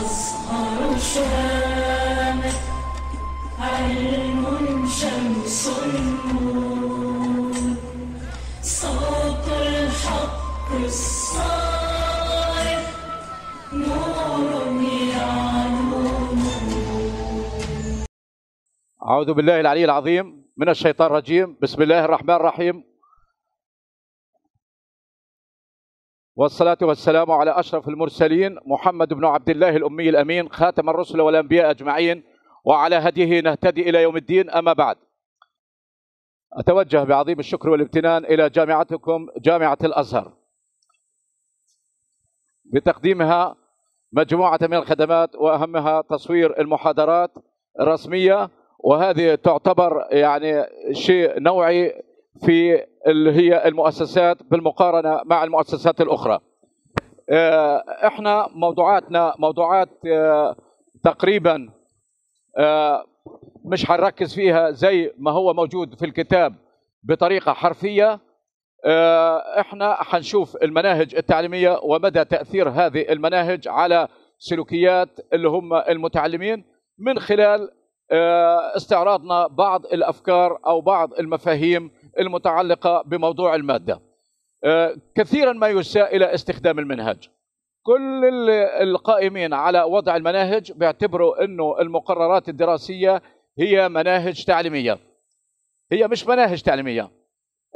أزهر شامة علم شمس النور صوت الحق الصارخ نور يعلو أعوذ بالله العلي العظيم من الشيطان الرجيم بسم الله الرحمن الرحيم والصلاة والسلام على أشرف المرسلين محمد بن عبد الله الأمي الأمين خاتم الرسل والأنبياء أجمعين وعلى هديه نهتدي إلى يوم الدين أما بعد أتوجه بعظيم الشكر والامتنان إلى جامعتكم جامعة الأزهر بتقديمها مجموعة من الخدمات وأهمها تصوير المحاضرات الرسمية وهذه تعتبر يعني شيء نوعي في اللي هي المؤسسات بالمقارنه مع المؤسسات الاخرى آه، احنا موضوعاتنا موضوعات آه، تقريبا آه، مش هنركز فيها زي ما هو موجود في الكتاب بطريقه حرفيه احنا هنشوف المناهج التعليميه ومدى تاثير هذه المناهج على سلوكيات اللي هم المتعلمين من خلال استعراضنا بعض الافكار او بعض المفاهيم المتعلقة بموضوع المادة آه، كثيرا ما يساء إلى استخدام المنهج كل القائمين على وضع المناهج بيعتبروا أنه المقررات الدراسية هي مناهج تعليمية هي مش مناهج تعليمية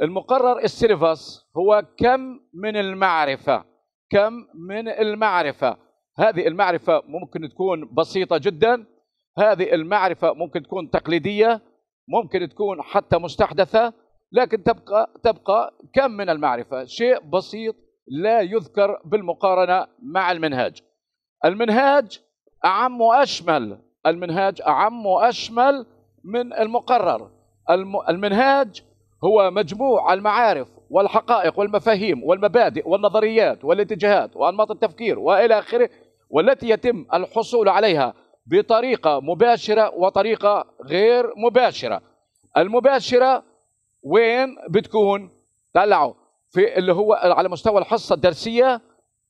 المقرر السيلفاس هو كم من المعرفة كم من المعرفة هذه المعرفة ممكن تكون بسيطة جدا هذه المعرفة ممكن تكون تقليدية ممكن تكون حتى مستحدثة لكن تبقى تبقى كم من المعرفة شيء بسيط لا يذكر بالمقارنة مع المنهاج المنهاج أعم وأشمل المنهاج أعم وأشمل من المقرر المنهاج هو مجموع المعارف والحقائق والمفاهيم والمبادئ والنظريات والاتجاهات وأنماط التفكير وإلى آخره والتي يتم الحصول عليها بطريقة مباشرة وطريقة غير مباشرة المباشرة وين بتكون طلعوا في اللي هو على مستوى الحصه الدرسيه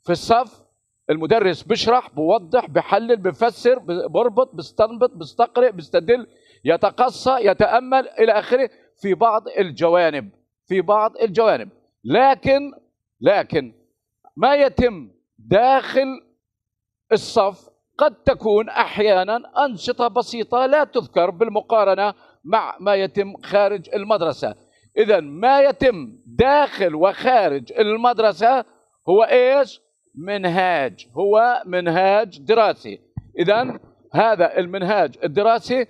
في الصف المدرس بيشرح بوضح بحلل بفسر بربط بستنبط بستقرئ بستدل يتقصى يتامل الى اخره في بعض الجوانب في بعض الجوانب لكن لكن ما يتم داخل الصف قد تكون احيانا انشطه بسيطه لا تذكر بالمقارنه مع ما يتم خارج المدرسه إذا ما يتم داخل وخارج المدرسة هو إيش؟ منهاج هو منهاج دراسي إذا هذا المنهاج الدراسي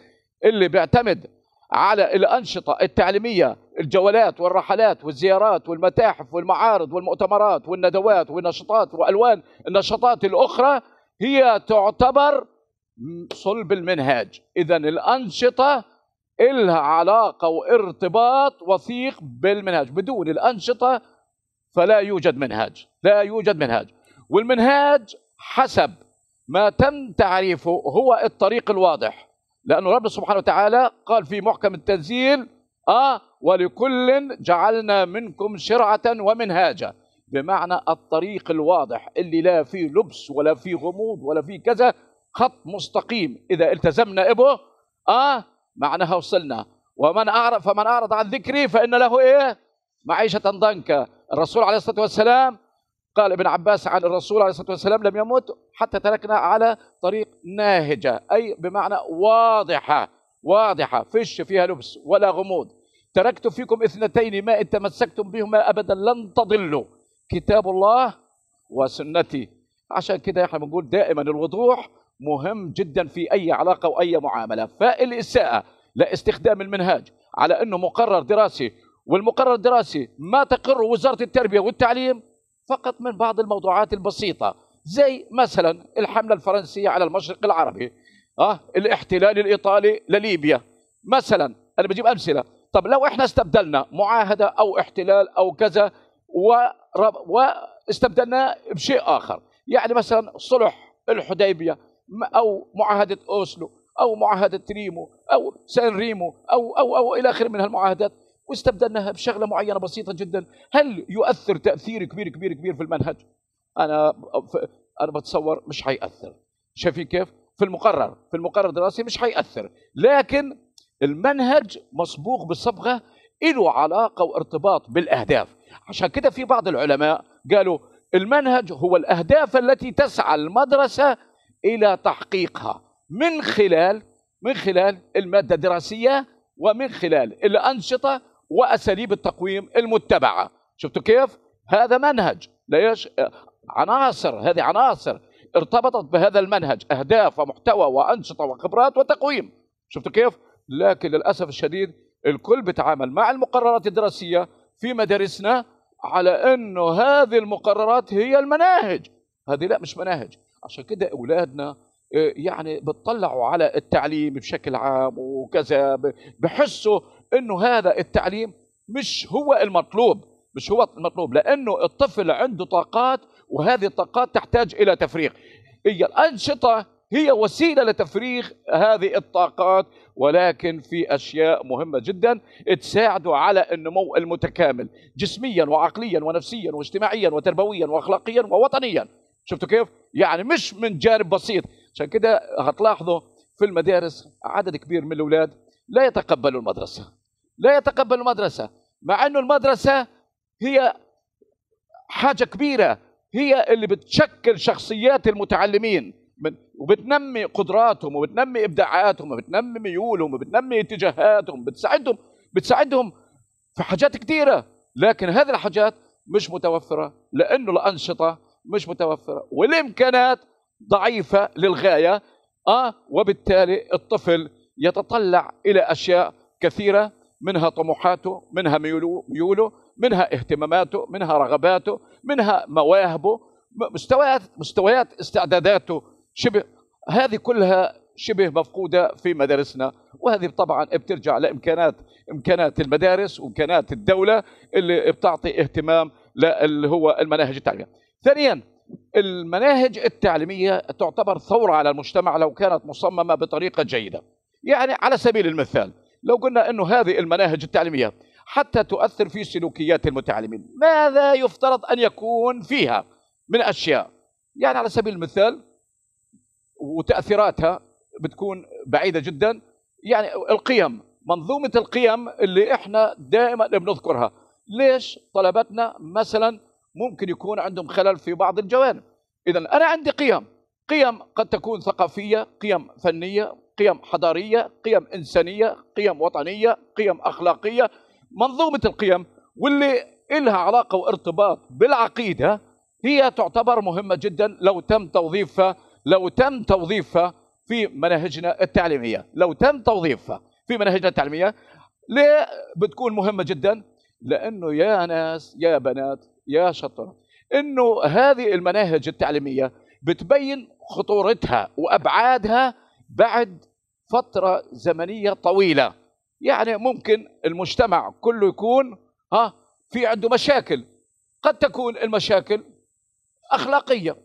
اللي بيعتمد على الأنشطة التعليمية الجولات والرحلات والزيارات والمتاحف والمعارض والمؤتمرات والندوات والنشاطات وألوان النشاطات الأخرى هي تعتبر صلب المنهاج إذا الأنشطة إلها علاقة وارتباط وثيق بالمنهاج بدون الأنشطة فلا يوجد منهاج لا يوجد منهاج والمنهاج حسب ما تم تعريفه هو الطريق الواضح لأن رب سبحانه وتعالى قال في محكم التنزيل آه ولكل جعلنا منكم شرعة ومنهاجا بمعنى الطريق الواضح اللي لا فيه لبس ولا فيه غموض ولا فيه كذا خط مستقيم إذا التزمنا به آه معناها وصلنا ومن أعرض فمن أعرض عن ذكري فإن له إيه معيشة ضنكا الرسول عليه الصلاة والسلام قال ابن عباس عن الرسول عليه الصلاة والسلام لم يموت حتى تركنا على طريق ناهجة أي بمعنى واضحة واضحة فيش فيها لبس ولا غموض تركت فيكم اثنتين ما إن تمسكتم بهما أبدا لن تضلوا كتاب الله وسنتي عشان كده احنا بنقول دائما الوضوح مهم جدا في أي علاقة وأي معاملة فالإساءة لاستخدام المنهاج على أنه مقرر دراسي والمقرر الدراسي ما تقر وزارة التربية والتعليم فقط من بعض الموضوعات البسيطة زي مثلا الحملة الفرنسية على المشرق العربي أه الاحتلال الإيطالي لليبيا مثلا أنا بجيب أمثلة طب لو احنا استبدلنا معاهدة أو احتلال أو كذا واستبدلنا بشيء آخر يعني مثلا صلح الحديبية أو معاهدة أوسلو أو معاهدة ريمو أو سان ريمو أو أو أو إلى آخره من هالمعاهدات واستبدلناها بشغلة معينة بسيطة جدا هل يؤثر تأثير كبير كبير كبير في المنهج؟ أنا أنا بتصور مش حيأثر شايفين كيف؟ في المقرر في المقرر الدراسي مش حيأثر لكن المنهج مصبوغ بصبغة له علاقة وارتباط بالأهداف عشان كده في بعض العلماء قالوا المنهج هو الأهداف التي تسعى المدرسة إلى تحقيقها من خلال من خلال المادة الدراسية ومن خلال الأنشطة وأساليب التقويم المتبعة شفتوا كيف؟ هذا منهج ليش؟ عناصر هذه عناصر ارتبطت بهذا المنهج أهداف ومحتوى وأنشطة وخبرات وتقويم شفتوا كيف؟ لكن للأسف الشديد الكل بيتعامل مع المقررات الدراسية في مدارسنا على أنه هذه المقررات هي المناهج هذه لا مش مناهج عشان كده اولادنا آه، يعني بتطلعوا على التعليم بشكل عام وكذا بحسوا انه هذا التعليم مش هو المطلوب مش هو المطلوب لانه الطفل عنده طاقات وهذه الطاقات تحتاج الى تفريغ هي الانشطه هي وسيله لتفريغ هذه الطاقات ولكن في اشياء مهمه جدا تساعده على النمو المتكامل جسميا وعقليا ونفسيا واجتماعيا وتربويا واخلاقيا ووطنيا شفتوا كيف؟ يعني مش من جانب بسيط عشان كده هتلاحظوا في المدارس عدد كبير من الاولاد لا يتقبلوا المدرسه لا يتقبلوا المدرسه مع انه المدرسه هي حاجه كبيره هي اللي بتشكل شخصيات المتعلمين وبتنمي قدراتهم وبتنمي ابداعاتهم وبتنمي ميولهم وبتنمي اتجاهاتهم بتساعدهم بتساعدهم في حاجات كثيره لكن هذه الحاجات مش متوفره لانه الانشطه مش متوفره والامكانات ضعيفه للغايه اه وبالتالي الطفل يتطلع الى اشياء كثيره منها طموحاته منها ميوله منها اهتماماته منها رغباته منها مواهبه مستويات مستويات استعداداته شبه هذه كلها شبه مفقودة في مدارسنا وهذه طبعا بترجع لإمكانات إمكانات المدارس وإمكانات الدولة اللي بتعطي اهتمام اللي هو المناهج التعليمية ثانيا المناهج التعليمية تعتبر ثورة على المجتمع لو كانت مصممة بطريقة جيدة يعني على سبيل المثال لو قلنا أنه هذه المناهج التعليمية حتى تؤثر في سلوكيات المتعلمين ماذا يفترض أن يكون فيها من أشياء يعني على سبيل المثال وتأثيراتها بتكون بعيدة جدا يعني القيم منظومة القيم اللي احنا دائما بنذكرها ليش طلبتنا مثلا ممكن يكون عندهم خلل في بعض الجوانب إذا أنا عندي قيم قيم قد تكون ثقافية قيم فنية قيم حضارية قيم إنسانية قيم وطنية قيم أخلاقية منظومة القيم واللي إلها علاقة وارتباط بالعقيدة هي تعتبر مهمة جدا لو تم توظيفها لو تم توظيفها في مناهجنا التعليمية لو تم توظيفها في مناهجنا التعليمية ليه بتكون مهمة جدا لأنه يا ناس يا بنات يا شطرة انه هذه المناهج التعليمية بتبين خطورتها وابعادها بعد فترة زمنية طويلة يعني ممكن المجتمع كله يكون ها في عنده مشاكل قد تكون المشاكل أخلاقية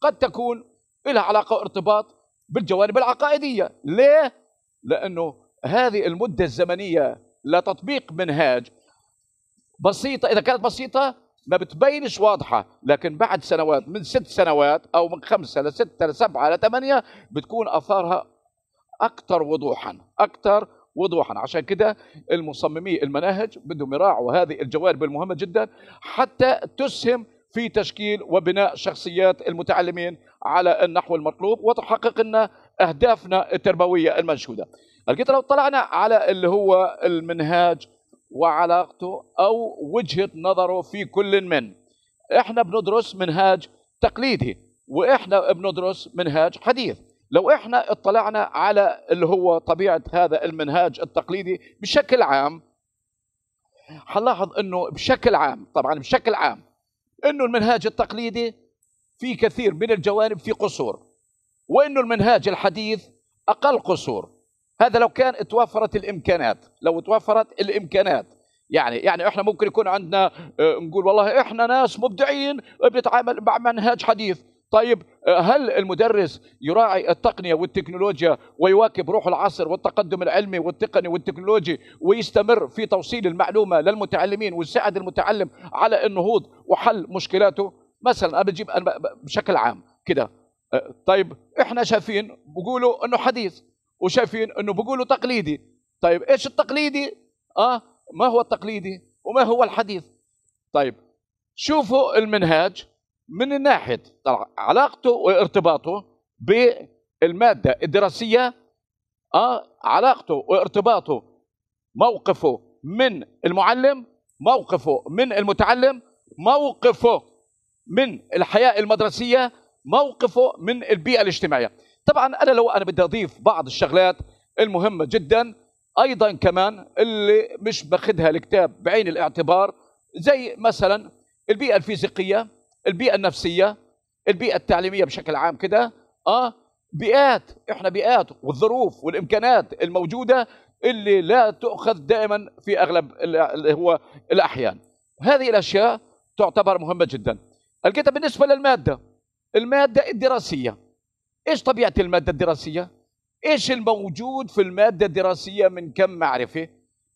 قد تكون لها علاقة ارتباط بالجوانب العقائدية ليه؟ لأنه هذه المدة الزمنية لتطبيق منهاج بسيطة إذا كانت بسيطة ما بتبينش واضحة لكن بعد سنوات من ست سنوات أو من خمسة لستة لسبعة لثمانية بتكون أثارها أكثر وضوحا أكثر وضوحا عشان كده المصممي المناهج بدهم يراعوا هذه الجوانب المهمة جدا حتى تسهم في تشكيل وبناء شخصيات المتعلمين على النحو المطلوب وتحقق لنا أهدافنا التربوية المنشودة لو طلعنا على اللي هو المنهاج وعلاقته أو وجهة نظره في كل من إحنا بندرس منهاج تقليدي وإحنا بندرس منهاج حديث لو إحنا اطلعنا على اللي هو طبيعة هذا المنهاج التقليدي بشكل عام حنلاحظ أنه بشكل عام طبعا بشكل عام أنه المنهاج التقليدي في كثير من الجوانب في قصور وأنه المنهاج الحديث أقل قصور هذا لو كان توفرت الامكانات لو توفرت الامكانات يعني يعني احنا ممكن يكون عندنا آه، نقول والله احنا ناس مبدعين بنتعامل مع منهج حديث طيب آه، هل المدرس يراعي التقنية والتكنولوجيا ويواكب روح العصر والتقدم العلمي والتقني والتكنولوجي ويستمر في توصيل المعلومة للمتعلمين ويساعد المتعلم على النهوض وحل مشكلاته مثلا أنا بجيب بشكل عام كده آه، طيب احنا شايفين بقولوا انه حديث وشايفين انه بيقولوا تقليدي طيب ايش التقليدي اه ما هو التقليدي وما هو الحديث طيب شوفوا المنهاج من الناحيه علاقته وارتباطه بالماده الدراسيه اه علاقته وارتباطه موقفه من المعلم موقفه من المتعلم موقفه من الحياه المدرسيه موقفه من البيئه الاجتماعيه طبعا انا لو انا بدي اضيف بعض الشغلات المهمه جدا ايضا كمان اللي مش باخذها الكتاب بعين الاعتبار زي مثلا البيئه الفيزيقيه البيئه النفسيه البيئه التعليميه بشكل عام كده اه بيئات احنا بيئات والظروف والامكانات الموجوده اللي لا تؤخذ دائما في اغلب اللي هو الاحيان هذه الاشياء تعتبر مهمه جدا الكتاب بالنسبه للماده الماده الدراسيه ايش طبيعه الماده الدراسيه ايش الموجود في الماده الدراسيه من كم معرفه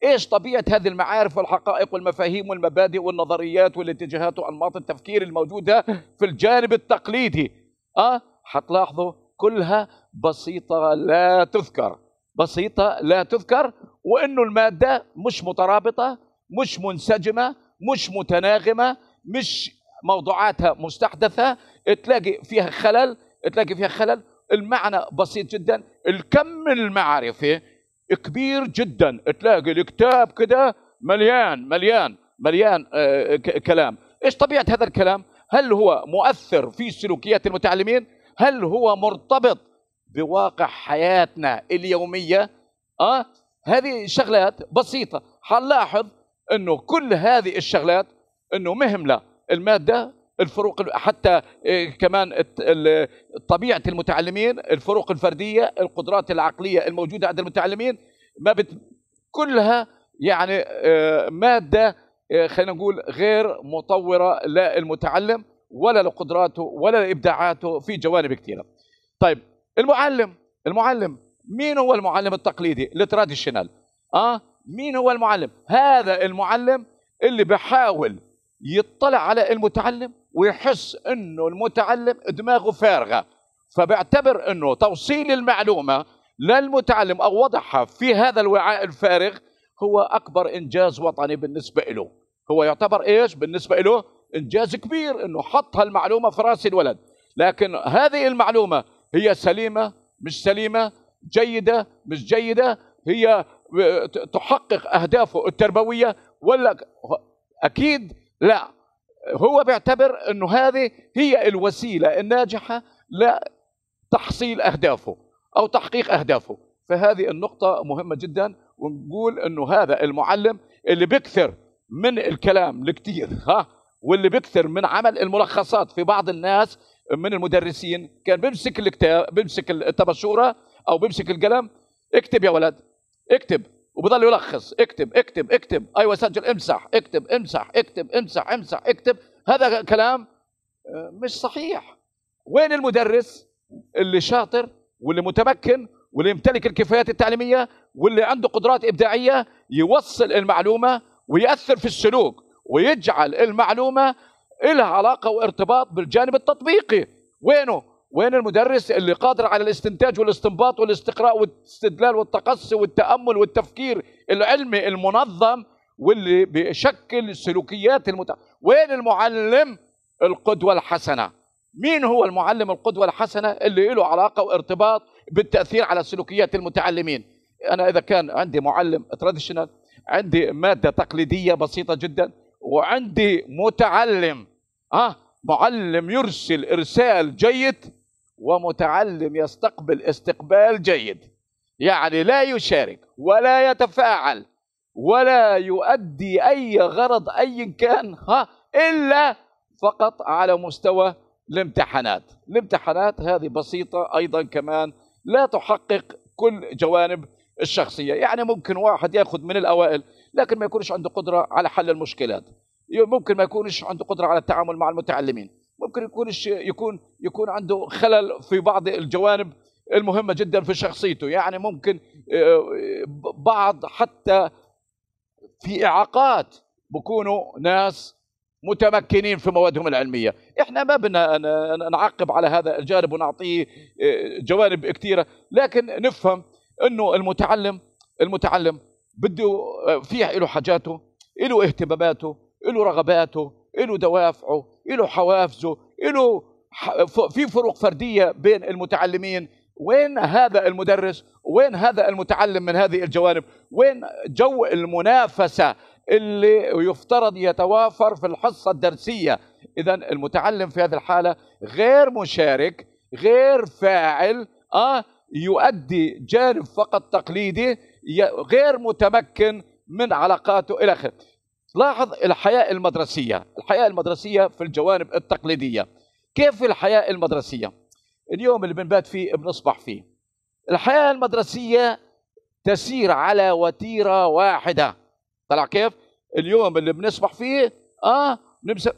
ايش طبيعه هذه المعارف والحقائق والمفاهيم والمبادئ والنظريات والاتجاهات وانماط التفكير الموجوده في الجانب التقليدي اه حتلاحظوا كلها بسيطه لا تذكر بسيطه لا تذكر وانه الماده مش مترابطه مش منسجمه مش متناغمه مش موضوعاتها مستحدثه تلاقي فيها خلل تلاقي فيها خلل المعنى بسيط جدا الكم المعرفي كبير جدا تلاقي الكتاب كده مليان مليان مليان آه، كلام ايش طبيعه هذا الكلام هل هو مؤثر في سلوكيات المتعلمين هل هو مرتبط بواقع حياتنا اليوميه اه هذه شغلات بسيطه حنلاحظ انه كل هذه الشغلات انه مهمله الماده الفروق حتى إيه، كمان طبيعه المتعلمين الفروق الفرديه القدرات العقليه الموجوده عند المتعلمين ما بت كلها يعني إيه، ماده إيه، خلينا نقول غير مطوره للمتعلم ولا لقدراته ولا لابداعاته في جوانب كثيره. طيب المعلم المعلم مين هو المعلم التقليدي التراديشنال؟ اه مين هو المعلم؟ هذا المعلم اللي بحاول يطلع على المتعلم ويحس انه المتعلم دماغه فارغه فبيعتبر انه توصيل المعلومه للمتعلم او وضعها في هذا الوعاء الفارغ هو اكبر انجاز وطني بالنسبه له هو يعتبر ايش بالنسبه له انجاز كبير انه حط هالمعلومه في راس الولد لكن هذه المعلومه هي سليمه مش سليمه جيده مش جيده هي تحقق اهدافه التربويه ولا اكيد لا هو بيعتبر انه هذه هي الوسيله الناجحه لتحصيل اهدافه او تحقيق اهدافه فهذه النقطه مهمه جدا ونقول انه هذا المعلم اللي بيكثر من الكلام الكثير ها واللي بيكثر من عمل الملخصات في بعض الناس من المدرسين كان بيمسك الكتاب بيمسك التبشوره او بيمسك القلم اكتب يا ولد اكتب وبضل يلخص اكتب اكتب اكتب ايوه سجل امسح اكتب امسح اكتب امسح امسح اكتب هذا كلام آه، مش صحيح وين المدرس اللي شاطر واللي متمكن واللي يمتلك الكفايات التعليميه واللي عنده قدرات ابداعيه يوصل المعلومه ويأثر في السلوك ويجعل المعلومه لها علاقه وارتباط بالجانب التطبيقي وينه وين المدرس اللي قادر على الاستنتاج والاستنباط والاستقراء والاستدلال والتقصي والتامل والتفكير العلمي المنظم واللي بيشكل السلوكيات المت... وين المعلم القدوه الحسنه مين هو المعلم القدوه الحسنه اللي له علاقه وارتباط بالتاثير على سلوكيات المتعلمين انا اذا كان عندي معلم تراديشنال عندي ماده تقليديه بسيطه جدا وعندي متعلم اه معلم يرسل ارسال جيد ومتعلم يستقبل استقبال جيد يعني لا يشارك ولا يتفاعل ولا يؤدي أي غرض ايا كان ها إلا فقط على مستوى الامتحانات الامتحانات هذه بسيطة أيضا كمان لا تحقق كل جوانب الشخصية يعني ممكن واحد يأخذ من الأوائل لكن ما يكونش عنده قدرة على حل المشكلات ممكن ما يكونش عنده قدرة على التعامل مع المتعلمين ممكن يكون يكون يكون عنده خلل في بعض الجوانب المهمه جدا في شخصيته يعني ممكن آه، بعض حتى في اعاقات بكونوا ناس متمكنين في موادهم العلميه احنا ما بدنا نعقب على هذا الجانب ونعطيه آه، جوانب كثيره لكن نفهم انه المتعلم المتعلم بده آه، فيه له حاجاته له اهتماماته له رغباته له دوافعه له حوافزه له في فروق فرديه بين المتعلمين وين هذا المدرس وين هذا المتعلم من هذه الجوانب وين جو المنافسه اللي يفترض يتوافر في الحصه الدرسيه اذا المتعلم في هذه الحاله غير مشارك غير فاعل اه يؤدي جانب فقط تقليدي غير متمكن من علاقاته الى اخره لاحظ الحياة المدرسية الحياة المدرسية في الجوانب التقليدية كيف الحياة المدرسية اليوم اللي بنبات فيه بنصبح فيه الحياة المدرسية تسير على وتيرة واحدة طلع كيف اليوم اللي بنصبح فيه اه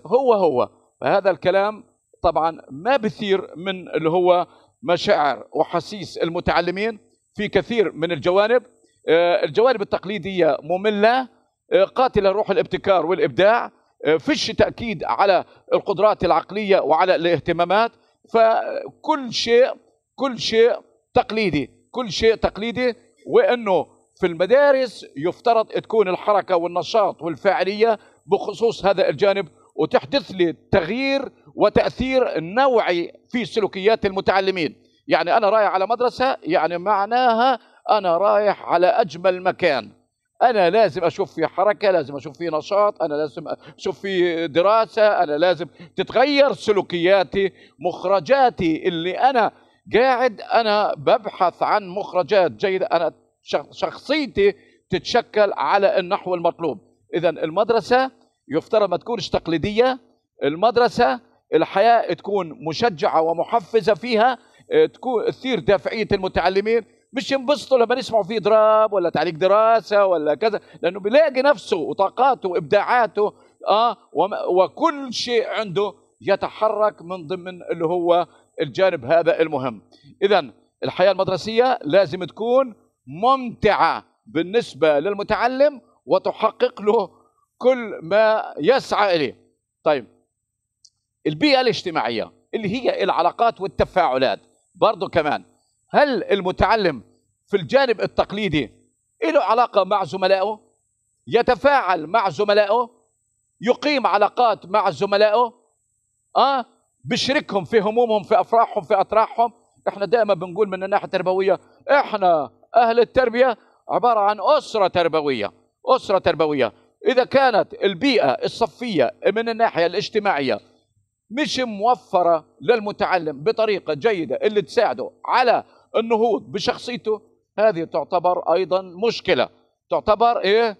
هو هو فهذا الكلام طبعا ما بثير من اللي هو مشاعر وحسيس المتعلمين في كثير من الجوانب آه، الجوانب التقليدية مملة آه، قاتلة روح الابتكار والإبداع آه، فيش تأكيد على القدرات العقلية وعلى الاهتمامات فكل شيء كل شيء تقليدي كل شيء تقليدي وأنه في المدارس يفترض تكون الحركة والنشاط والفاعلية بخصوص هذا الجانب وتحدث لي تغيير وتأثير نوعي في سلوكيات المتعلمين يعني أنا رايح على مدرسة يعني معناها أنا رايح على أجمل مكان انا لازم اشوف في حركه لازم اشوف في نشاط انا لازم اشوف في دراسه انا لازم تتغير سلوكياتي مخرجاتي اللي انا قاعد انا ببحث عن مخرجات جيده انا شخصيتي تتشكل على النحو المطلوب اذا المدرسه يفترض ما تكونش تقليديه المدرسه الحياه تكون مشجعه ومحفزه فيها آه، تكون تثير دافعيه المتعلمين مش ينبسطوا لما يسمعوا فيه ضراب ولا تعليق دراسه ولا كذا لانه بيلاقي نفسه وطاقاته وابداعاته اه وكل شيء عنده يتحرك من ضمن اللي هو الجانب هذا المهم اذا الحياه المدرسيه لازم تكون ممتعه بالنسبه للمتعلم وتحقق له كل ما يسعى اليه طيب البيئه الاجتماعيه اللي هي العلاقات والتفاعلات برضه كمان هل المتعلم في الجانب التقليدي له علاقة مع زملائه يتفاعل مع زملائه يقيم علاقات مع زملائه اه بشركهم في همومهم في افراحهم في اطراحهم احنا دائما بنقول من الناحيه التربويه احنا اهل التربيه عباره عن اسره تربويه اسره تربويه اذا كانت البيئه الصفيه من الناحيه الاجتماعيه مش موفره للمتعلم بطريقه جيده اللي تساعده على النهوض بشخصيته هذه تعتبر ايضا مشكله تعتبر ايه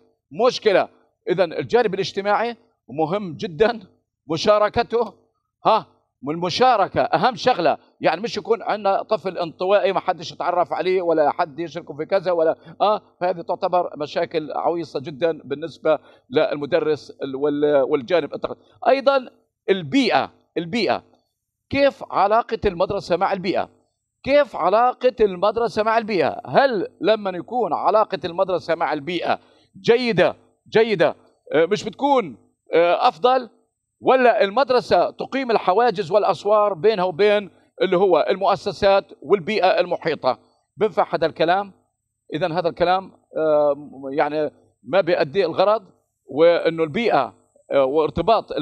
مشكله اذا الجانب الاجتماعي مهم جدا مشاركته ها المشاركة أهم شغلة يعني مش يكون عندنا طفل انطوائي ما حدش يتعرف عليه ولا حد يشركه في كذا ولا آه فهذه تعتبر مشاكل عويصة جدا بالنسبة للمدرس والجانب أيضا البيئة البيئة كيف علاقة المدرسة مع البيئة كيف علاقة المدرسة مع البيئة هل لما يكون علاقة المدرسة مع البيئة جيدة جيدة آه، مش بتكون آه، أفضل ولا المدرسة تقيم الحواجز والأسوار بينها وبين اللي هو المؤسسات والبيئة المحيطة بنفع هذا الكلام إذا هذا الكلام آه، يعني ما بيأدي الغرض وأنه البيئة وارتباط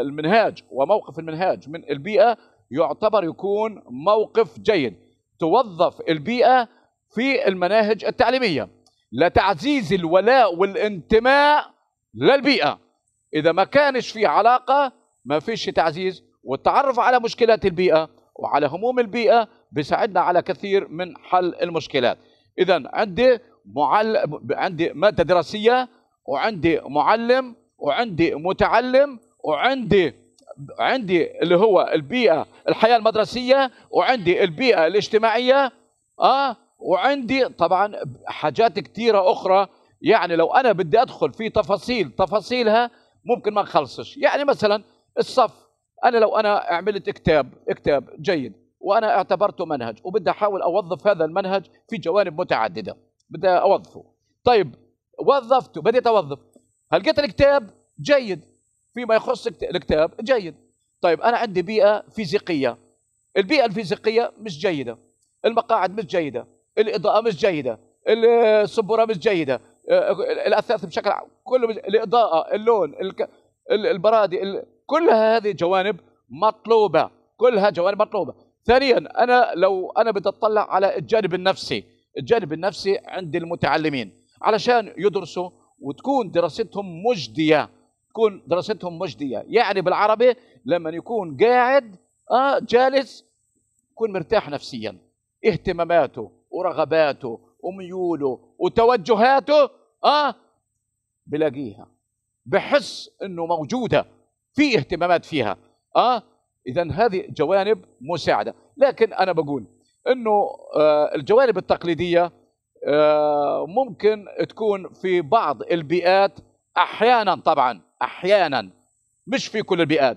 المنهاج وموقف المنهاج من البيئة يعتبر يكون موقف جيد توظف البيئة في المناهج التعليمية لتعزيز الولاء والانتماء للبيئة إذا ما كانش في علاقة ما فيش تعزيز والتعرف على مشكلات البيئة وعلى هموم البيئة بيساعدنا على كثير من حل المشكلات إذا عندي معل... عندي مادة دراسية وعندي معلم وعندي متعلم وعندي عندي اللي هو البيئه الحياه المدرسيه وعندي البيئه الاجتماعيه اه وعندي طبعا حاجات كثيره اخرى يعني لو انا بدي ادخل في تفاصيل تفاصيلها ممكن ما نخلصش يعني مثلا الصف انا لو انا عملت كتاب كتاب جيد وانا اعتبرته منهج وبدي احاول اوظف هذا المنهج في جوانب متعدده بدي اوظفه طيب وظفته بديت اوظف هل لقيت الكتاب جيد فيما يخص الكتاب جيد طيب انا عندي بيئه فيزيقيه البيئه الفيزيقيه مش جيده المقاعد مش جيده الاضاءه مش جيده السبوره مش جيده أه، الاثاث بشكل عام كله الاضاءه اللون البرادي كل هذه جوانب مطلوبه كلها جوانب مطلوبه ثانيا انا لو انا بدي اطلع على الجانب النفسي الجانب النفسي عند المتعلمين علشان يدرسوا وتكون دراستهم مجديه تكون دراستهم مجديه يعني بالعربي لما يكون قاعد اه جالس يكون مرتاح نفسيا اهتماماته ورغباته وميوله وتوجهاته اه بلاقيها بحس انه موجوده في اهتمامات فيها اه اذا هذه جوانب مساعده لكن انا بقول انه آه الجوانب التقليديه آه ممكن تكون في بعض البيئات احيانا طبعا احيانا مش في كل البيئات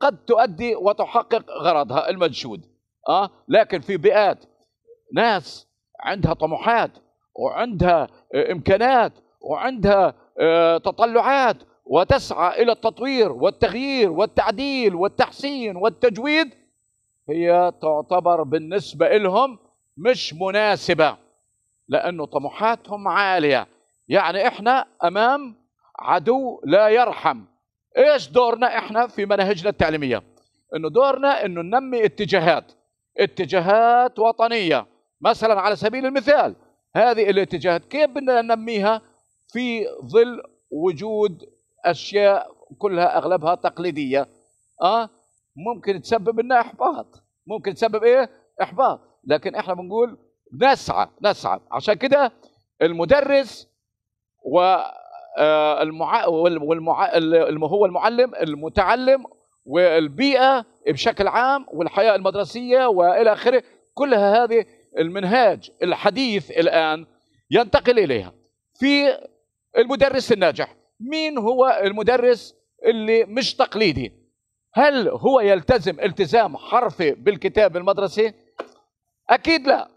قد تؤدي وتحقق غرضها المنشود اه لكن في بيئات ناس عندها طموحات وعندها امكانات وعندها آه، تطلعات وتسعى الى التطوير والتغيير والتعديل والتحسين والتجويد هي تعتبر بالنسبه لهم مش مناسبه لانه طموحاتهم عاليه يعني احنا امام عدو لا يرحم ايش دورنا احنا في مناهجنا التعليميه انه دورنا انه ننمي اتجاهات اتجاهات وطنيه مثلا على سبيل المثال هذه الاتجاهات كيف بدنا ننميها في ظل وجود اشياء كلها اغلبها تقليديه اه ممكن تسبب لنا احباط ممكن تسبب ايه احباط لكن احنا بنقول نسعى نسعى عشان كده المدرس آه، والمع... والمع... هو المعلم المتعلم والبيئة بشكل عام والحياة المدرسية وإلى آخره كلها هذه المنهاج الحديث الآن ينتقل إليها في المدرس الناجح مين هو المدرس اللي مش تقليدي هل هو يلتزم التزام حرفي بالكتاب المدرسي أكيد لا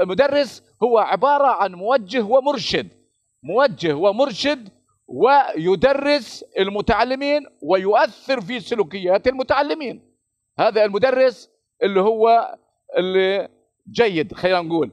المدرس هو عبارة عن موجه ومرشد موجه ومرشد ويدرس المتعلمين ويؤثر في سلوكيات المتعلمين هذا المدرس اللي هو اللي جيد خلينا نقول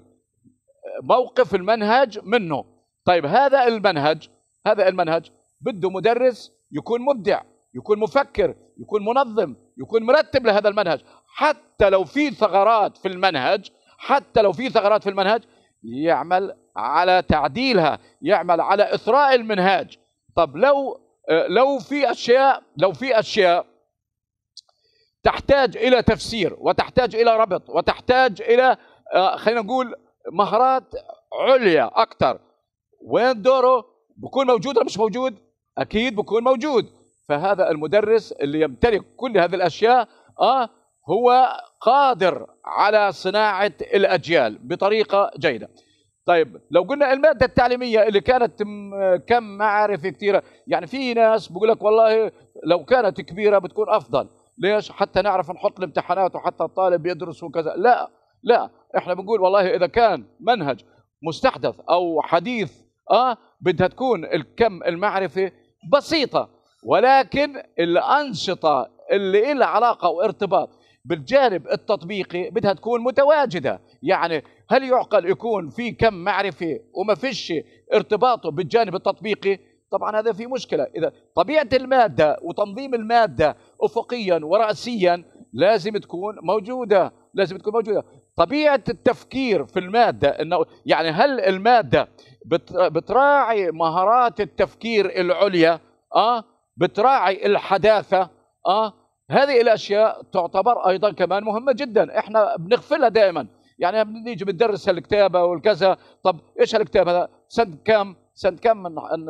موقف المنهج منه طيب هذا المنهج هذا المنهج بده مدرس يكون مبدع يكون مفكر يكون منظم يكون مرتب لهذا المنهج حتى لو في ثغرات في المنهج حتى لو في ثغرات في المنهج يعمل على تعديلها يعمل على إثراء المنهاج طب لو لو في أشياء لو في أشياء تحتاج إلى تفسير وتحتاج إلى ربط وتحتاج إلى آه، خلينا نقول مهارات عليا أكثر وين دوره بكون موجود ولا مش موجود أكيد بكون موجود فهذا المدرس اللي يمتلك كل هذه الأشياء آه هو قادر على صناعة الأجيال بطريقة جيدة طيب لو قلنا المادة التعليمية اللي كانت كم معرفة كثيرة يعني في ناس بقول لك والله لو كانت كبيرة بتكون أفضل ليش حتى نعرف نحط الامتحانات وحتى الطالب يدرس وكذا لا لا احنا بنقول والله اذا كان منهج مستحدث او حديث اه بدها تكون الكم المعرفه بسيطه ولكن الانشطه اللي لها علاقه وارتباط بالجانب التطبيقي بدها تكون متواجدة يعني هل يعقل يكون في كم معرفة وما فيش ارتباطه بالجانب التطبيقي طبعا هذا في مشكلة إذا طبيعة المادة وتنظيم المادة أفقيا ورأسيا لازم تكون موجودة لازم تكون موجودة طبيعة التفكير في المادة إنه يعني هل المادة بتراعي مهارات التفكير العليا اه بتراعي الحداثة اه هذه الاشياء تعتبر ايضا كمان مهمه جدا احنا بنغفلها دائما يعني بنيجي بندرس الكتابه والكذا طب ايش هالكتاب هذا سنه كم سنه كم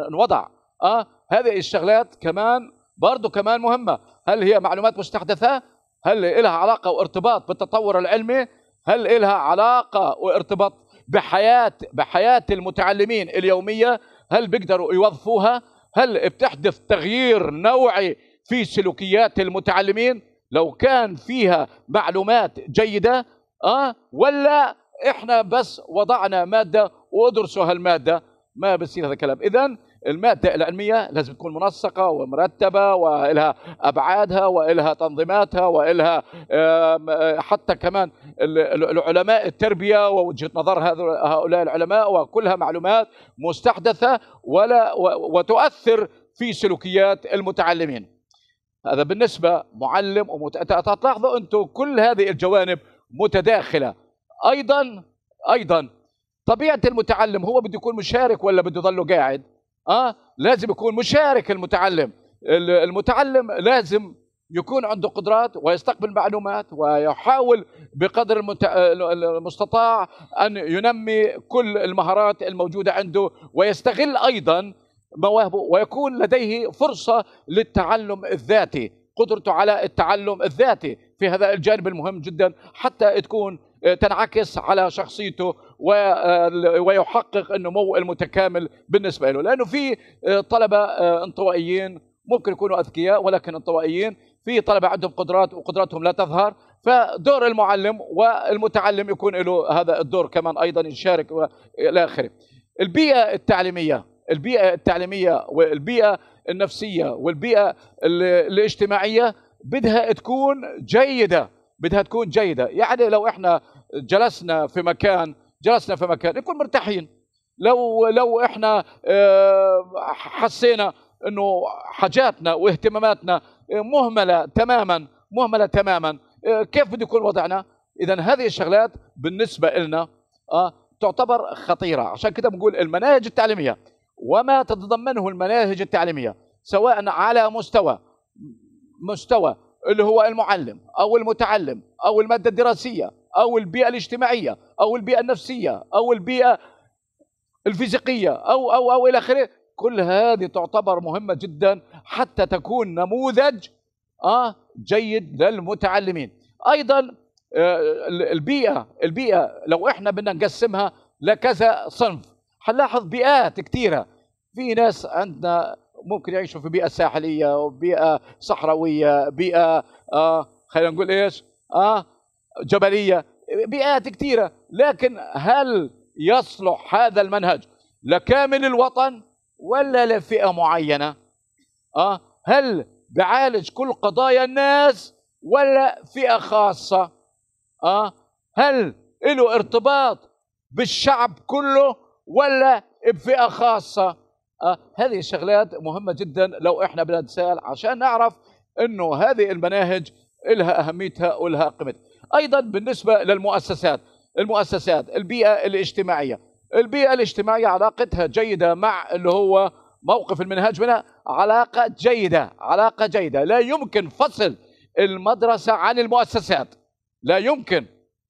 انوضع اه هذه الشغلات كمان برضه كمان مهمه هل هي معلومات مستحدثه هل لها علاقه وارتباط بالتطور العلمي هل لها علاقه وارتباط بحياه بحياه المتعلمين اليوميه هل بيقدروا يوظفوها هل بتحدث تغيير نوعي في سلوكيات المتعلمين لو كان فيها معلومات جيدة أه ولا إحنا بس وضعنا مادة وادرسوا هالمادة ما بصير هذا الكلام إذا المادة العلمية لازم تكون منسقة ومرتبة وإلها أبعادها وإلها تنظيماتها وإلها آه، حتى كمان العلماء التربية ووجهة نظر هؤلاء العلماء وكلها معلومات مستحدثة ولا وتؤثر في سلوكيات المتعلمين هذا بالنسبة معلم تلاحظوا أنتم كل هذه الجوانب متداخلة أيضا أيضا طبيعة المتعلم هو بده يكون مشارك ولا بده يظله قاعد آه لازم يكون مشارك المتعلم المتعلم لازم يكون عنده قدرات ويستقبل معلومات ويحاول بقدر المت... المستطاع أن ينمي كل المهارات الموجودة عنده ويستغل أيضا مواهبه ويكون لديه فرصة للتعلم الذاتي قدرته على التعلم الذاتي في هذا الجانب المهم جدا حتى تكون آه، تنعكس على شخصيته آه، ويحقق النمو المتكامل بالنسبة له لأنه في آه، طلبة انطوائيين ممكن يكونوا أذكياء ولكن انطوائيين في طلبة عندهم قدرات وقدراتهم لا تظهر فدور المعلم والمتعلم يكون له هذا الدور كمان أيضا يشارك وإلى آخره البيئة التعليمية البيئه التعليميه والبيئه النفسيه والبيئه الاجتماعيه بدها تكون جيده بدها تكون جيده يعني لو احنا جلسنا في مكان جلسنا في مكان نكون مرتاحين لو لو احنا آه، حسينا انه حاجاتنا واهتماماتنا مهمله تماما مهمله تماما آه، كيف بده يكون وضعنا اذا هذه الشغلات بالنسبه لنا آه، تعتبر خطيره عشان كده بنقول المناهج التعليميه وما تتضمنه المناهج التعليمية سواء على مستوى مستوى اللي هو المعلم أو المتعلم أو المادة الدراسية أو البيئة الاجتماعية أو البيئة النفسية أو البيئة الفيزيقية أو أو أو إلى آخره كل هذه تعتبر مهمة جدا حتى تكون نموذج آه جيد للمتعلمين أيضا آه، البيئة البيئة لو إحنا بدنا نقسمها لكذا صنف حنلاحظ بيئات كثيره في ناس عندنا ممكن يعيشوا في بيئه ساحليه وبيئه صحراويه بيئه آه خلينا نقول ايش اه جبليه بيئات كثيره لكن هل يصلح هذا المنهج لكامل الوطن ولا لفئه معينه اه هل بعالج كل قضايا الناس ولا فئه خاصه اه هل له ارتباط بالشعب كله ولا بفئه خاصه آه هذه الشغلات مهمه جدا لو احنا بدنا نسال عشان نعرف انه هذه المناهج لها اهميتها ولها قيمتها ايضا بالنسبه للمؤسسات المؤسسات البيئه الاجتماعيه البيئه الاجتماعيه علاقتها جيده مع اللي هو موقف المنهاج منها علاقه جيده علاقه جيده لا يمكن فصل المدرسه عن المؤسسات لا يمكن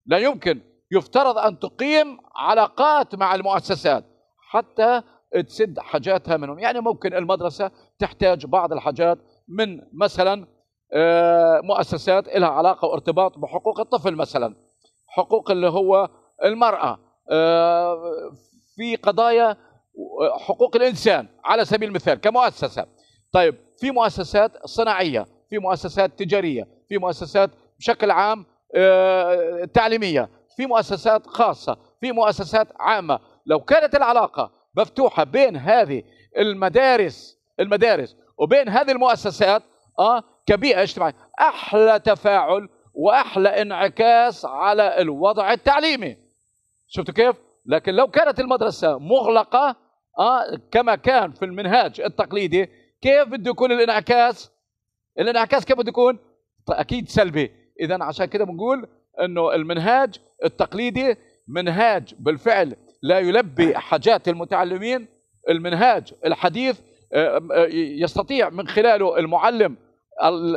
لا يمكن يفترض أن تقيم علاقات مع المؤسسات حتى تسد حاجاتها منهم يعني ممكن المدرسة تحتاج بعض الحاجات من مثلا آه، مؤسسات لها علاقة وارتباط بحقوق الطفل مثلا حقوق اللي هو المرأة آه، في قضايا حقوق الإنسان على سبيل المثال كمؤسسة طيب في مؤسسات صناعية في مؤسسات تجارية في مؤسسات بشكل عام آه، تعليمية في مؤسسات خاصة في مؤسسات عامة لو كانت العلاقة مفتوحة بين هذه المدارس المدارس وبين هذه المؤسسات اه كبيئة اجتماعية أحلى تفاعل وأحلى انعكاس على الوضع التعليمي شفتوا كيف؟ لكن لو كانت المدرسة مغلقة آه كما كان في المنهاج التقليدي كيف بده يكون الانعكاس؟ الانعكاس كيف بده يكون؟ أكيد سلبي إذا عشان كده بنقول أنه المنهاج التقليدي منهاج بالفعل لا يلبي حاجات المتعلمين المنهاج الحديث آه، آه، يستطيع من خلاله المعلم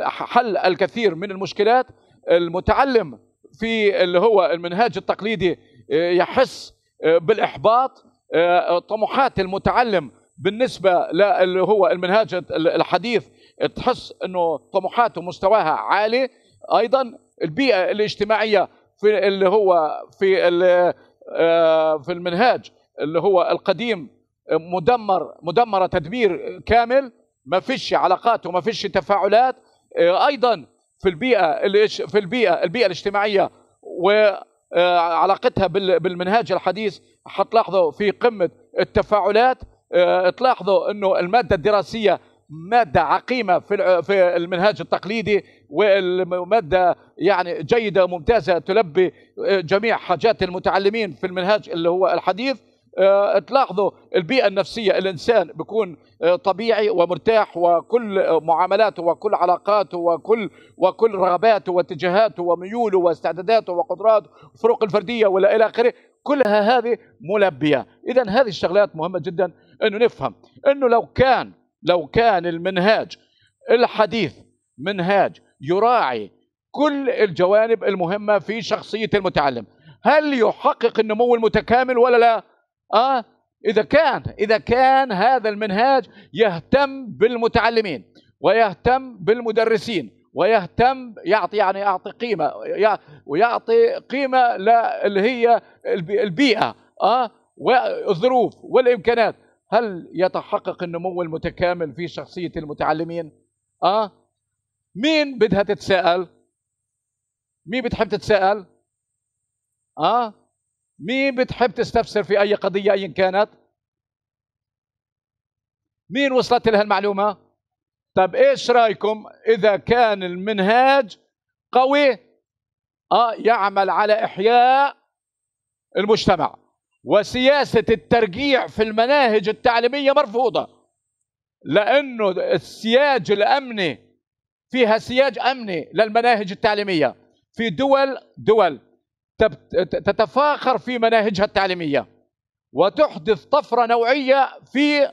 حل الكثير من المشكلات المتعلم في اللي هو المنهاج التقليدي آه، يحس بالاحباط طموحات المتعلم بالنسبه للي هو المنهاج الحديث تحس انه طموحاته مستواها عالي ايضا البيئه الاجتماعيه في اللي هو في اللي آه، في المنهاج اللي هو القديم مدمر مدمره تدمير كامل ما فيش علاقات وما فيش تفاعلات آه، ايضا في البيئه في البيئه البيئه الاجتماعيه وعلاقتها آه، بالمنهاج الحديث حتلاحظوا في قمه التفاعلات تلاحظوا انه الماده الدراسيه مادة عقيمة في في المنهاج التقليدي ومادة يعني جيدة ممتازة تلبي جميع حاجات المتعلمين في المنهاج اللي هو الحديث آه، تلاحظوا البيئة النفسية الإنسان بيكون آه، طبيعي ومرتاح وكل معاملاته وكل علاقاته وكل وكل رغباته واتجاهاته وميوله واستعداداته وقدراته وفروق الفردية ولا إلى آخره كلها هذه ملبية إذا هذه الشغلات مهمة جدا أنه نفهم أنه لو كان لو كان المنهاج الحديث منهاج يراعي كل الجوانب المهمة في شخصية المتعلم هل يحقق النمو المتكامل ولا لا آه إذا كان إذا كان هذا المنهاج يهتم بالمتعلمين ويهتم بالمدرسين ويهتم يعطي يعني يعطي قيمة ويعطي قيمة اللي هي البيئة آه والظروف والإمكانات هل يتحقق النمو المتكامل في شخصية المتعلمين؟ آه مين بدها تتساءل؟ مين بتحب تتساءل؟ آه مين بتحب تستفسر في أي قضية أيا كانت؟ مين وصلت لها المعلومة؟ طب إيش رأيكم إذا كان المنهاج قوي آه يعمل على إحياء المجتمع وسياسة الترجيع في المناهج التعليمية مرفوضة لأنه السياج الأمني فيها سياج أمني للمناهج التعليمية في دول دول تتفاخر في مناهجها التعليمية وتحدث طفرة نوعية في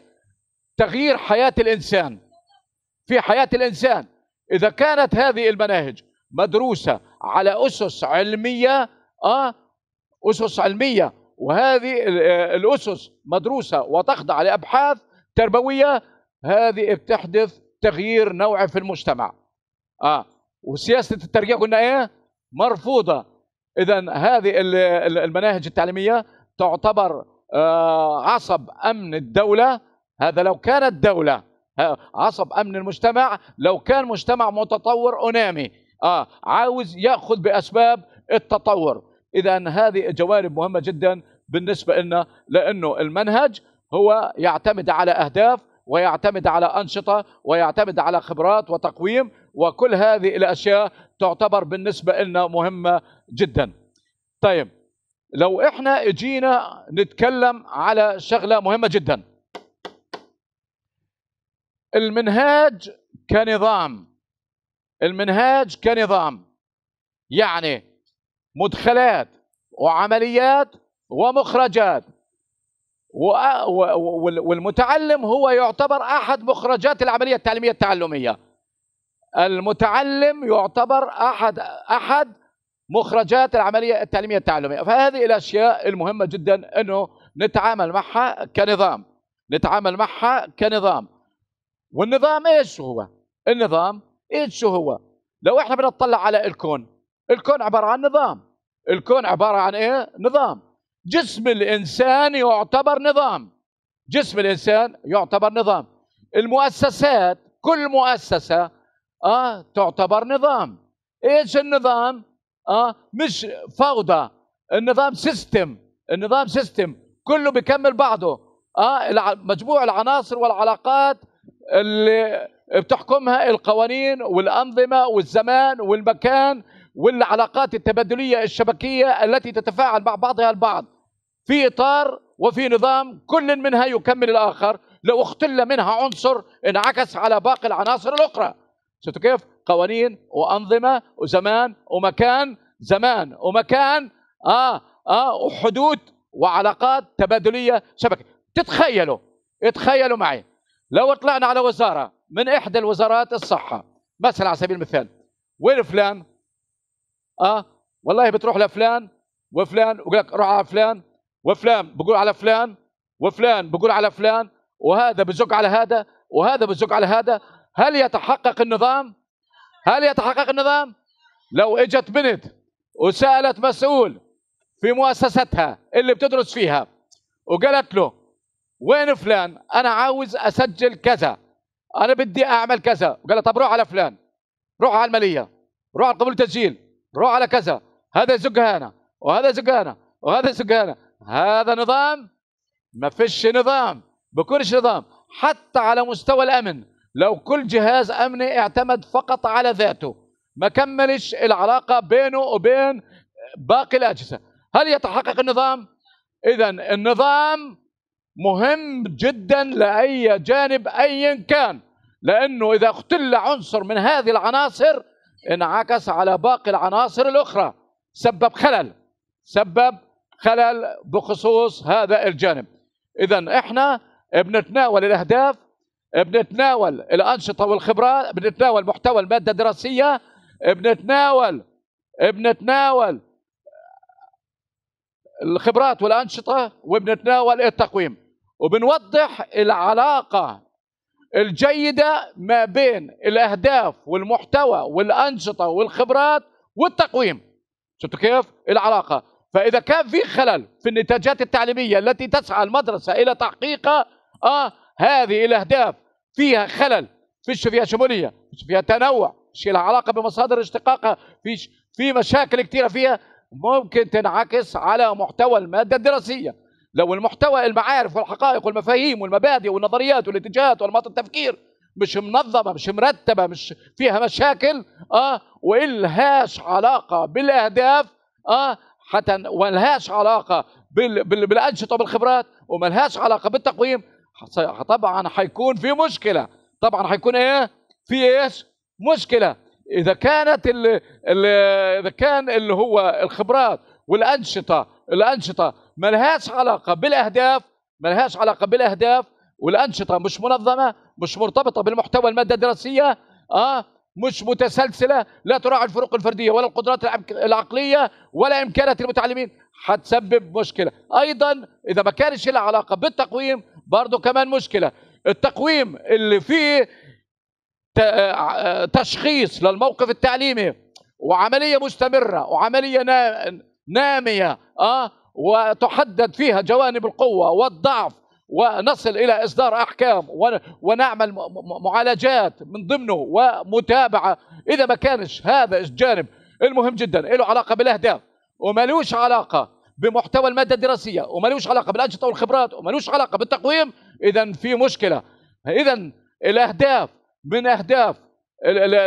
تغيير حياة الإنسان في حياة الإنسان إذا كانت هذه المناهج مدروسة على أسس علمية آه، أسس علمية وهذه الأسس مدروسة وتخضع لأبحاث تربوية هذه بتحدث تغيير نوعي في المجتمع آه وسياسة التربيه قلنا إيه مرفوضة إذا هذه المناهج التعليمية تعتبر آه عصب أمن الدولة هذا لو كانت دولة عصب أمن المجتمع لو كان مجتمع متطور أنامي آه عاوز يأخذ بأسباب التطور إذا هذه جوانب مهمة جدا بالنسبة لنا لأنه المنهج هو يعتمد على أهداف ويعتمد على أنشطة ويعتمد على خبرات وتقويم وكل هذه الأشياء تعتبر بالنسبة لنا مهمة جدا طيب لو إحنا اجينا نتكلم على شغلة مهمة جدا المنهاج كنظام المنهاج كنظام يعني مدخلات وعمليات ومخرجات والمتعلم هو يعتبر أحد مخرجات العملية التعليمية التعلمية المتعلم يعتبر أحد أحد مخرجات العملية التعليمية التعلمية فهذه الأشياء المهمة جدا أنه نتعامل معها كنظام نتعامل معها كنظام والنظام إيش هو النظام إيش هو لو إحنا بنطلع على الكون الكون عبارة عن نظام الكون عباره عن ايه؟ نظام جسم الانسان يعتبر نظام جسم الانسان يعتبر نظام المؤسسات كل مؤسسه اه تعتبر نظام ايش النظام؟ اه مش فوضى النظام سيستم النظام سيستم كله بيكمل بعضه اه مجموع العناصر والعلاقات اللي بتحكمها القوانين والانظمه والزمان والمكان والعلاقات التبادلية الشبكية التي تتفاعل مع بعضها البعض في إطار وفي نظام كل منها يكمل الآخر لو اختل منها عنصر انعكس على باقي العناصر الأخرى شفتوا كيف؟ قوانين وأنظمة وزمان ومكان زمان ومكان آه آه وحدود وعلاقات تبادلية شبكة تتخيلوا تخيلوا معي لو طلعنا على وزارة من إحدى الوزارات الصحة مثلا على سبيل المثال وين فلان؟ اه والله بتروح لفلان وفلان بقول لك روح على فلان وفلان بقول على فلان وفلان بقول على فلان وهذا بزق على هذا وهذا بزق على هذا هل يتحقق النظام هل يتحقق النظام لو اجت بنت وسالت مسؤول في مؤسستها اللي بتدرس فيها وقالت له وين فلان انا عاوز اسجل كذا انا بدي اعمل كذا وقالت طب روح على فلان روح على الماليه روح على قبول تسجيل روح على كذا هذا يزقها هنا وهذا يزقها هنا وهذا يزقها هنا هذا نظام ما فيش نظام بكونش نظام حتى على مستوى الامن لو كل جهاز امني اعتمد فقط على ذاته ما كملش العلاقه بينه وبين باقي الاجهزه هل يتحقق النظام اذا النظام مهم جدا لاي جانب ايا كان لانه اذا اختل عنصر من هذه العناصر انعكس على باقي العناصر الأخرى سبب خلل سبب خلل بخصوص هذا الجانب إذا إحنا بنتناول الأهداف بنتناول الأنشطة والخبرات بنتناول محتوى المادة الدراسية بنتناول بنتناول الخبرات والأنشطة وبنتناول التقويم وبنوضح العلاقة الجيده ما بين الاهداف والمحتوى والانشطه والخبرات والتقويم شفتوا كيف العلاقه فاذا كان في خلل في النتاجات التعليميه التي تسعى المدرسه الى تحقيقها اه هذه الاهداف فيها خلل فيش فيها شموليه فيش فيها تنوع فيش لها علاقه بمصادر اشتقاقها فيش في مشاكل كثيره فيها ممكن تنعكس على محتوى الماده الدراسيه لو المحتوى المعارف والحقائق والمفاهيم والمبادئ والنظريات والاتجاهات وانماط التفكير مش منظمه مش مرتبه مش فيها مشاكل اه والهاش علاقه بالاهداف اه حتى ولهاش علاقه بال بال بالانشطه وبالخبرات وملهاش علاقه بالتقويم طبعا حيكون في مشكله طبعا حيكون ايه في ايش مشكله اذا كانت اللي اللي اذا كان اللي هو الخبرات والانشطه الانشطه ملهاش علاقة بالأهداف ملهاش علاقة بالأهداف والأنشطة مش منظمة مش مرتبطة بالمحتوى المادة الدراسية آه مش متسلسلة لا تراعي الفروق الفردية ولا القدرات العقلية ولا إمكانات المتعلمين حتسبب مشكلة أيضا إذا ما كانش لها علاقة بالتقويم برضه كمان مشكلة التقويم اللي فيه تشخيص للموقف التعليمي وعملية مستمرة وعملية نامية آه وتحدد فيها جوانب القوة والضعف ونصل إلى إصدار أحكام ونعمل معالجات من ضمنه ومتابعة إذا ما كانش هذا الجانب المهم جدا له علاقة بالأهداف وملوش علاقة بمحتوى المادة الدراسية وملوش علاقة بالأنشطة والخبرات وملوش علاقة بالتقويم إذا في مشكلة إذا الأهداف من أهداف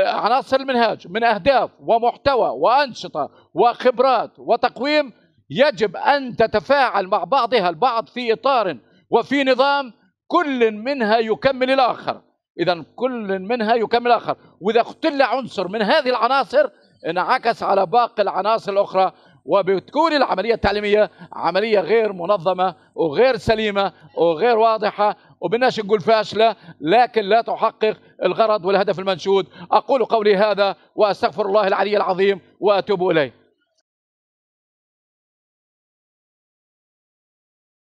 عناصر المنهاج من أهداف ومحتوى وأنشطة وخبرات وتقويم يجب أن تتفاعل مع بعضها البعض في إطار وفي نظام كل منها يكمل الآخر إذا كل منها يكمل الآخر وإذا اختل عنصر من هذه العناصر انعكس على باقي العناصر الأخرى وبتكون العملية التعليمية عملية غير منظمة وغير سليمة وغير واضحة وبناش نقول فاشلة لكن لا تحقق الغرض والهدف المنشود أقول قولي هذا وأستغفر الله العلي العظيم وأتوب إليه